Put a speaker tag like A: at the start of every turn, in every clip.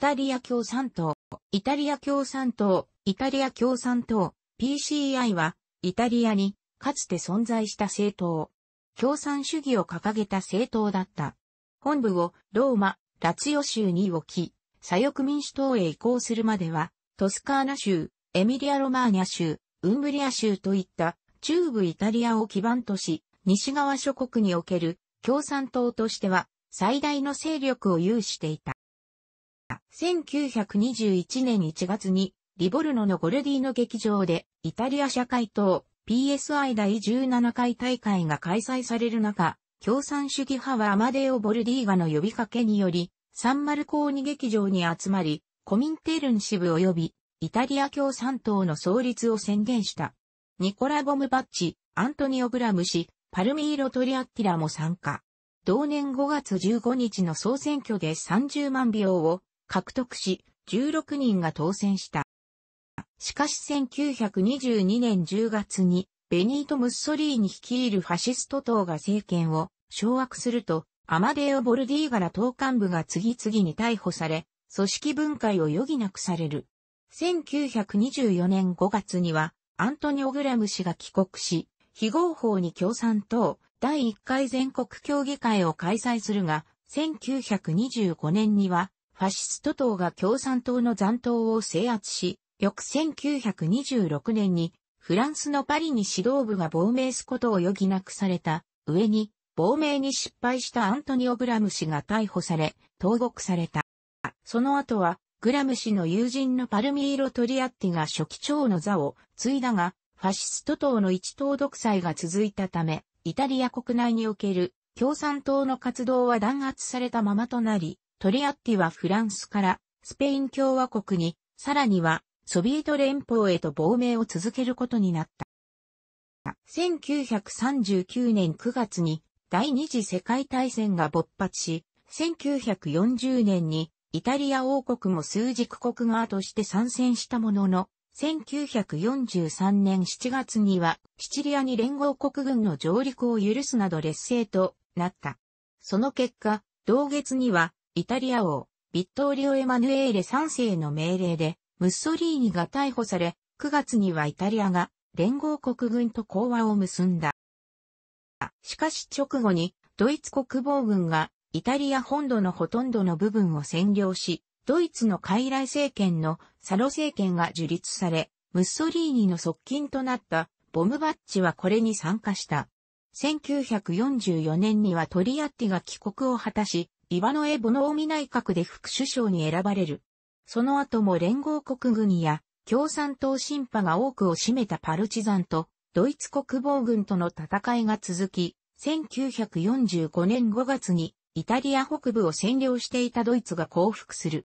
A: タリア共産党、イタリア共産党、イタリア共産党、PCI は、イタリアに、かつて存在した政党。共産主義を掲げた政党だった。本部を、ローマ、ラツヨ州に置き、左翼民主党へ移行するまでは、トスカーナ州、エミリア・ロマーニャ州、ウンブリア州といった中部イタリアを基盤とし、西側諸国における共産党としては最大の勢力を有していた。1921年1月に、リボルノのゴルディの劇場で、イタリア社会党 PSI 第17回大会が開催される中、共産主義派はアマデオ・ボルディーガの呼びかけにより、サンマルコーニ劇場に集まり、コミンテルン支部及び、イタリア共産党の創立を宣言した。ニコラ・ボムバッチ、アントニオ・ブラム氏、パルミーロ・トリアッティラも参加。同年5月15日の総選挙で30万票を獲得し、16人が当選した。しかし1922年10月に、ベニート・ムッソリーに率いるファシスト党が政権を掌握すると、アマデオ・ボルディーガラ党幹部が次々に逮捕され、組織分解を余儀なくされる。1924年5月には、アントニオ・グラム氏が帰国し、非合法に共産党第1回全国協議会を開催するが、1925年にはファシスト党が共産党の残党を制圧し、翌1926年にフランスのパリに指導部が亡命すことを余儀なくされた上に、亡命に失敗したアントニオ・グラム氏が逮捕され、投獄された。その後は、グラム氏の友人のパルミーロ・トリアッティが初期長の座を継いだが、ファシスト党の一党独裁が続いたため、イタリア国内における共産党の活動は弾圧されたままとなり、トリアッティはフランスからスペイン共和国に、さらにはソビエト連邦へと亡命を続けることになった。1939年9月に第二次世界大戦が勃発し、1940年にイタリア王国も数軸国側として参戦したものの、1943年7月にはシチリアに連合国軍の上陸を許すなど劣勢となった。その結果、同月にはイタリア王、ビットーリオ・エマヌエーレ3世の命令で、ムッソリーニが逮捕され、9月にはイタリアが連合国軍と講和を結んだ。しかし直後に、ドイツ国防軍がイタリア本土のほとんどの部分を占領し、ドイツの傀儡政権のサロ政権が樹立され、ムッソリーニの側近となったボムバッチはこれに参加した。1944年にはトリアッティが帰国を果たし、イワノエ・ボノーミ内閣で副首相に選ばれる。その後も連合国軍や共産党審判が多くを占めたパルチザンとドイツ国防軍との戦いが続き、1945年5月にイタリア北部を占領していたドイツが降伏する。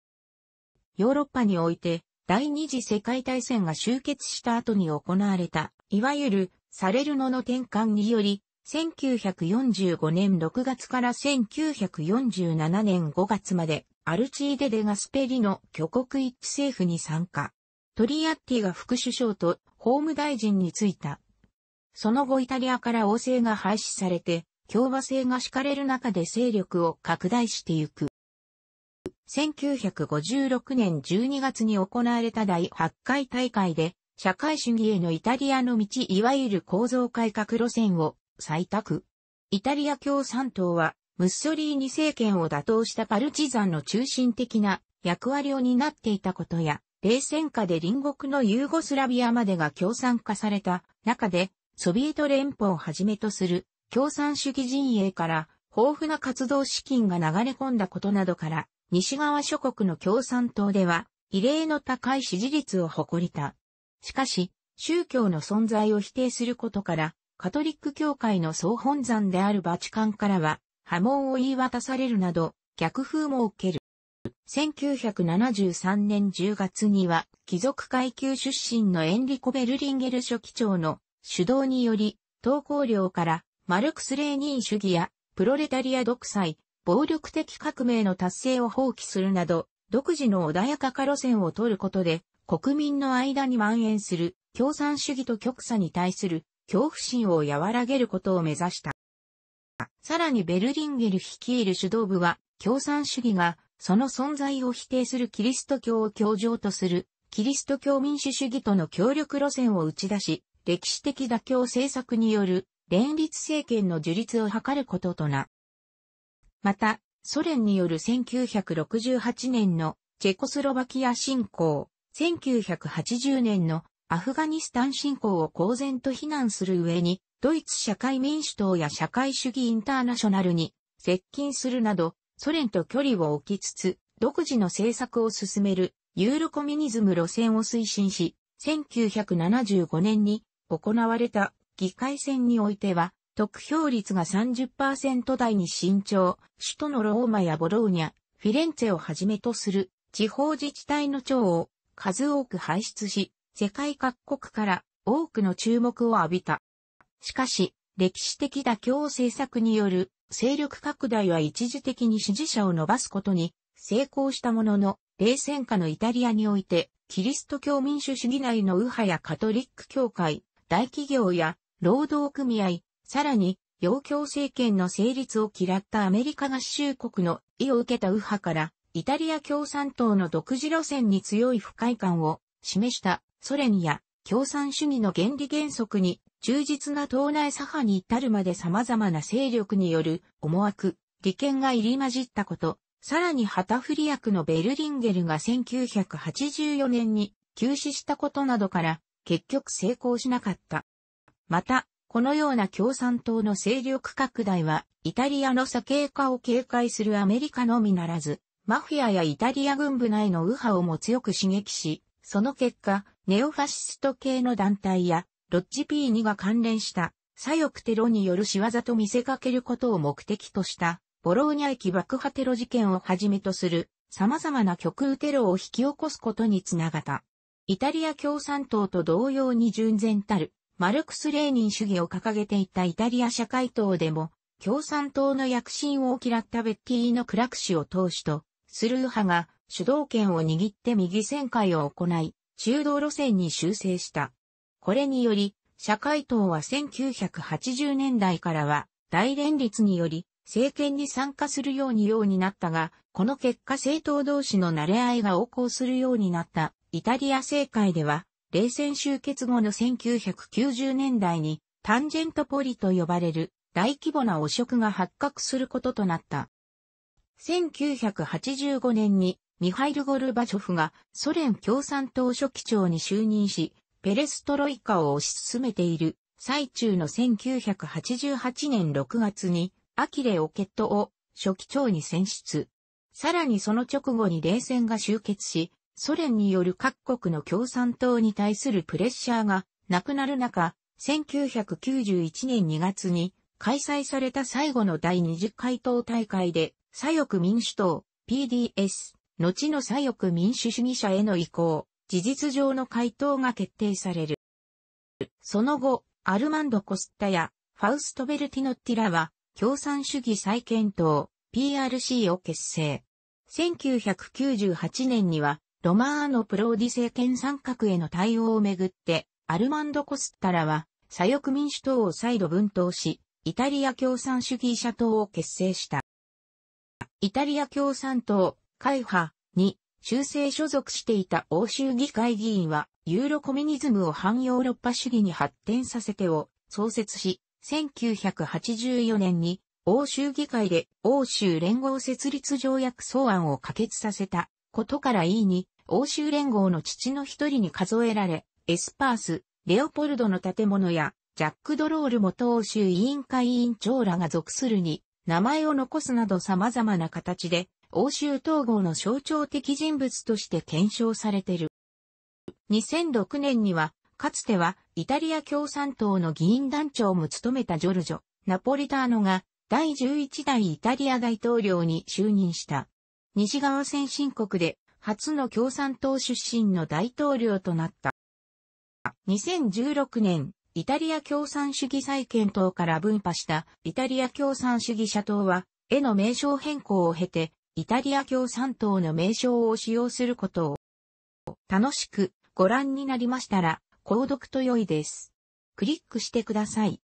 A: ヨーロッパにおいて第二次世界大戦が終結した後に行われた、いわゆるサレルノの転換により1945年6月から1947年5月まで、アルチーデ・デ・ガスペリの挙国一致政府に参加。トリアッティが副首相と法務大臣に就いた。その後イタリアから王政が廃止されて、共和制が敷かれる中で勢力を拡大してゆく。1956年12月に行われた第8回大会で、社会主義へのイタリアの道いわゆる構造改革路線を採択。イタリア共産党は、ムッソリーニ政権を打倒したパルチザンの中心的な役割を担っていたことや、冷戦下で隣国のユーゴスラビアまでが共産化された中で、ソビエト連邦をはじめとする共産主義陣営から豊富な活動資金が流れ込んだことなどから、西側諸国の共産党では異例の高い支持率を誇りた。しかし、宗教の存在を否定することから、カトリック教会の総本山であるバチカンからは、波紋を言い渡されるなど、逆風も受ける。1973年10月には、貴族階級出身のエンリコ・ベルリンゲル書記長の主導により、投稿料からマルクス・レーニン主義やプロレタリア独裁、暴力的革命の達成を放棄するなど、独自の穏やか化路線を取ることで、国民の間に蔓延する共産主義と極左に対する恐怖心を和らげることを目指した。さらにベルリンゲル率いる主導部は、共産主義が、その存在を否定するキリスト教を教場とする、キリスト教民主主義との協力路線を打ち出し、歴史的妥協政策による連立政権の樹立を図ることとな。また、ソ連による1968年のチェコスロバキア侵攻、1980年のアフガニスタン侵攻を公然と非難する上に、ドイツ社会民主党や社会主義インターナショナルに接近するなど、ソ連と距離を置きつつ、独自の政策を進めるユーロコミュニズム路線を推進し、1975年に行われた議会選においては、得票率が30%台に伸長、首都のローマやボローニャ、フィレンツェをはじめとする地方自治体の長を数多く輩出し、世界各国から多くの注目を浴びた。しかし、歴史的妥協政策による勢力拡大は一時的に支持者を伸ばすことに成功したものの、冷戦下のイタリアにおいて、キリスト教民主主義内の右派やカトリック教会、大企業や労働組合、さらに、要教政権の成立を嫌ったアメリカ合衆国の意を受けた右派から、イタリア共産党の独自路線に強い不快感を示したソ連や共産主義の原理原則に忠実な党内左派に至るまで様々な勢力による思惑、利権が入り混じったこと、さらに旗振り役のベルリンゲルが1984年に休止したことなどから結局成功しなかった。また、このような共産党の勢力拡大は、イタリアの左傾化を警戒するアメリカのみならず、マフィアやイタリア軍部内の右派をも強く刺激し、その結果、ネオファシスト系の団体や、ロッジ P2 が関連した左翼テロによる仕業と見せかけることを目的とした、ボローニャ駅爆破テロ事件をはじめとする、様々な極右テロを引き起こすことにつながった。イタリア共産党と同様に純然たる、マルクス・レーニン主義を掲げていたイタリア社会党でも、共産党の躍進を嫌ったベッティーのクラク氏を通しと、スルー派が主導権を握って右旋回を行い、中道路線に修正した。これにより、社会党は1980年代からは、大連立により、政権に参加するようにようになったが、この結果政党同士の慣れ合いが横行するようになった。イタリア政界では、冷戦終結後の1990年代に、タンジェントポリと呼ばれる大規模な汚職が発覚することとなった。1985年にミハイル・ゴルバチョフがソ連共産党書記長に就任し、ペレストロイカを推し進めている最中の1988年6月にアキレ・オケットを書記長に選出。さらにその直後に冷戦が終結し、ソ連による各国の共産党に対するプレッシャーがなくなる中、1991年2月に開催された最後の第20回党大会で左翼民主党 PDS 後の左翼民主主義者への移行、事実上の回答が決定される。その後、アルマンド・コスタやファウスト・ベルティノッティラは、共産主義再検討、PRC を結成。1998年には、ロマーノ・プローディ政権参画への対応をめぐって、アルマンド・コスタらは、左翼民主党を再度分党し、イタリア共産主義者党を結成した。イタリア共産党、会派に修正所属していた欧州議会議員は、ユーロコミュニズムを反ヨーロッパ主義に発展させてを創設し、1984年に欧州議会で欧州連合設立条約草案を可決させたことから E に欧州連合の父の一人に数えられ、エスパース、レオポルドの建物やジャック・ドロール元欧州委員会委員長らが属するに名前を残すなど様々な形で欧州統合の象徴的人物として検証されている。2006年には、かつてはイタリア共産党の議員団長も務めたジョルジョ・ナポリターノが第11代イタリア大統領に就任した。西側先進国で初の共産党出身の大統領となった。2016年、イタリア共産主義再建党から分派したイタリア共産主義者党は、への名称変更を経て、イタリア共産党の名称を使用することを。楽しくご覧になりましたら、購読と良いです。クリックしてください。